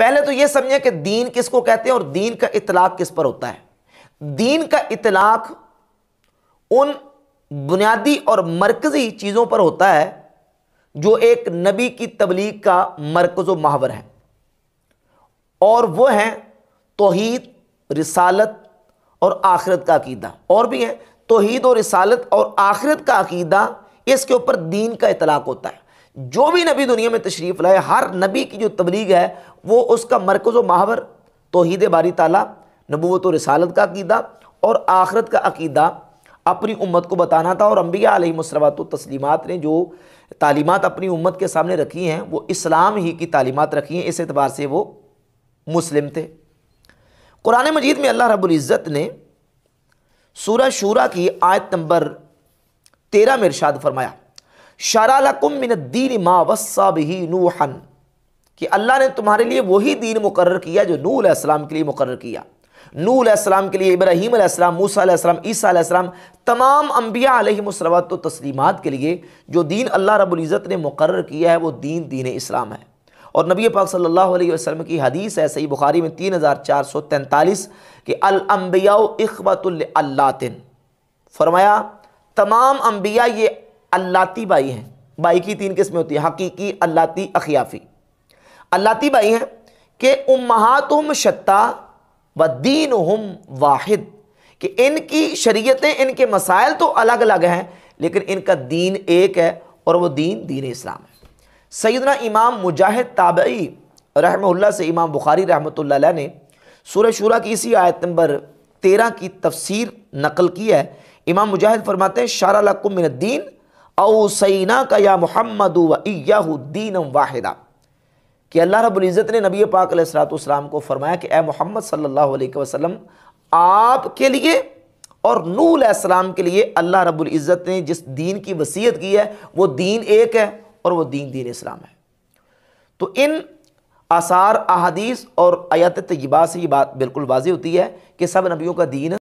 पहले तो यह समझे कि दीन किसको कहते हैं और दीन का इतलाक किस पर होता है दीन का इतलाक उन बुनियादी और मरकजी चीज़ों पर होता है जो एक नबी की तबलीग का मरकज व है और वह हैं तोहद रिसालत और आखिरत का अकीदा और भी है तोहद और रिसालत और आखिरत का अकीदा इसके ऊपर दीन का इतलाक होता है जो भी नबी दुनिया में तशरीफ़ लाए हर नबी की जो तबलीग है वो उसका मरकज़ व महावर तोहद बारी ताला नबूत रसालत का अकीदा और आखरत का अकीदा अपनी उम्मत को बताना था और अम्बिया आलमसलात तस्लीमत ने जो तालीमत अपनी उम्मत के सामने रखी हैं वो इस्लाम ही की तालीमत रखी हैं इस एतबार से वो मुस्लिम थे कुरान मजीद में अल्लाह रबुल्ज़त ने सूर शूरा की आयत नंबर तेरह में इर्शाद फरमाया शरालकुम मिन दीन मा वसा बही नूहन कि अल्लाह ने तुम्हारे लिए वही दीन मुकर किया जो नूल अस्लाम के लिए मुकर किया नूल अस्लाम के लिए इब्राहिम अस्लाम मूसा अस्लाम ईसा अस्लाम तमाम अम्बिया तो तस्लीमत के लिए जो दीन अल्लाह रबुल्ज़त ने मुकर किया है वो दीन दीन इस्लाम है और नबी पाक सल्लल्लाहु अलैहि वसल्लम की हदीस है सही बुखारी में तीन हज़ार चार सौ तैंतालीस के अलम्बिया अखवतुल्लातिन फरमाया तमाम अम्बिया ये अल्लाती बाई हैं बाई की तीन किस्में होती हैं हकीकी अल्लाती अखियाफ़ी अल्लाती बाई हैं कि उम्मात शत्ता व दीन हम वाहिद कि इनकी शरीयतें इनके मसाइल तो अलग अलग हैं लेकिन इनका दीन एक है और वो दीन दीन इस्लाम है सैदना इमाम मुजाहिद ताबई रहमल्ला से इमाम बुखारी रहमत ने सूर शुरा की इसी आयत नंबर तेरह की तफसीर नकल की है इमाम मुजाहिद फरमाते हैं शारा लकुम मिनद्दीन औसैना का या मोहम्मद वयादीन वाहिदा कि अल्लाह रबुल्ज़त ने नबी पाक सलाम को फरमाया कि ए मोहम्मद सल्लल्लाहु अलैहि वसल्लम आपके लिए और नूसम के लिए अल्लाह रबुल्ज़त ने जिस दीन की वसीयत की है वो दीन एक है और वो दीन दीन इस्लाम है तो इन आसार अहादीस और आयत तयबा से ये बात बिल्कुल वाजी होती है कि सब नबियों का दीन